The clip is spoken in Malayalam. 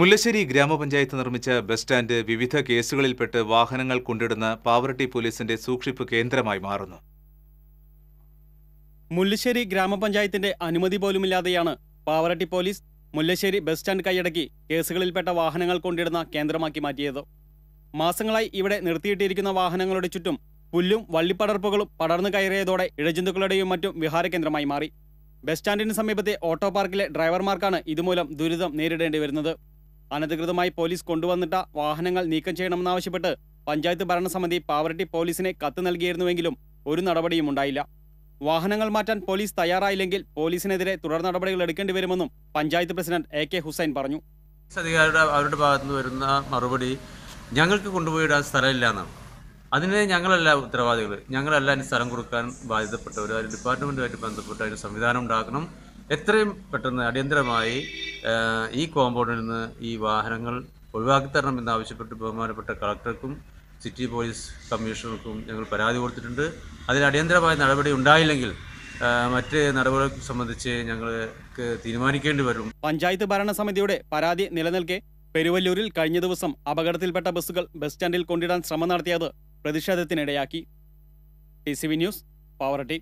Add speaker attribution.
Speaker 1: മുല്ലശ്ശേരി ഗ്രാമപഞ്ചായത്ത് നിർമ്മിച്ച ബസ് സ്റ്റാൻഡ് വിവിധ കേസുകളിൽപ്പെട്ട് വാഹനങ്ങൾ കൊണ്ടിടുന്ന പാവറട്ടി പോലീസിന്റെ സൂക്ഷിപ്പ് കേന്ദ്രമായി മാറുന്നു
Speaker 2: മുല്ലശ്ശേരി ഗ്രാമപഞ്ചായത്തിന്റെ അനുമതി പോലുമില്ലാതെയാണ് Pavaratty police Mullassery bus stand കൈയടക്കി കേസുകളിൽപ്പെട്ട വാഹനങ്ങൾ കൊണ്ടിടുന്ന കേന്ദ്രമാക്കി മാറ്റിയത് മാസങ്ങളായി ഇവിടെ നിർത്തിയിട്ടിരിക്കുന്ന വാഹനങ്ങളുടെ ചുറ്റും പുല്ലും വള്ളിപ്പടർപ്പുകളും പടർന്നു കയറിയതോടെ ഇഴജന്തുക്കളുടെയും മറ്റും വിഹാരകേന്ദ്രമായി മാറി ബസ് സ്റ്റാൻഡിന് സമീപത്തെ ഓട്ടോ പാർക്കിലെ ഡ്രൈവർമാർക്കാണ് ഇതുമൂലം ദുരിതം നേരിടേണ്ടി വരുന്നത് അനധികൃതമായി പോലീസ് കൊണ്ടുവന്നിട്ട വാഹനങ്ങൾ നീക്കം ചെയ്യണമെന്നാവശ്യപ്പെട്ട് പഞ്ചായത്ത് ഭരണസമിതി പാവറട്ടി പോലീസിനെ കത്ത് നൽകിയിരുന്നുവെങ്കിലും ഒരു നടപടിയും ഉണ്ടായില്ല വാഹനങ്ങൾ മാറ്റാൻ പോലീസ് തയ്യാറായില്ലെങ്കിൽ പോലീസിനെതിരെ തുടർ നടപടികൾ എടുക്കേണ്ടി വരുമെന്നും panchayat president A K Hussain പറഞ്ഞു
Speaker 3: അധികാരിയുടെ അവരുടെ ഭാഗത്തുനിന്ന് വരുന്ന മറുപടി ഞങ്ങൾക്ക് കൊണ്ടുപോയിടാൻ സ്ഥലമില്ല എന്നാണ് അതിന് ഞങ്ങളല്ല ഉത്തരവാദികൾ ഞങ്ങളല്ല അതിന് സ്ഥലം കൊടുക്കാൻ ബാധ്യതപ്പെട്ടവർ അതിന് ഡിപ്പാർട്ട്മെൻറ്റുമായിട്ട് ബന്ധപ്പെട്ട് അതിന് സംവിധാനം ഉണ്ടാക്കണം എത്രയും പെട്ടെന്ന് അടിയന്തരമായി ഈ കോമ്പൗണ്ടിൽ നിന്ന് ഈ വാഹനങ്ങൾ ഒഴിവാക്കി തരണമെന്ന് ആവശ്യപ്പെട്ട് ബഹുമാനപ്പെട്ട കളക്ടർക്കും സിറ്റി പോലീസ് കമ്മീഷണർക്കും ഞങ്ങൾ പരാതി കൊടുത്തിട്ടുണ്ട് അതിൽ അടിയന്തരമായ നടപടി ഉണ്ടായില്ലെങ്കിൽ
Speaker 2: മറ്റ് നടപടികൾ സംബന്ധിച്ച് ഞങ്ങൾക്ക് തീരുമാനിക്കേണ്ടി വരും പഞ്ചായത്ത് ഭരണസമിതിയുടെ പരാതി നിലനിൽക്കെ പെരുവല്ലൂരിൽ കഴിഞ്ഞ ദിവസം അപകടത്തിൽപ്പെട്ട ബസ്സുകൾ ബസ് സ്റ്റാൻഡിൽ കൊണ്ടിടാൻ ശ്രമം നടത്തിയത് പ്രതിഷേധത്തിനിടയാക്കി T C V news Pavaratti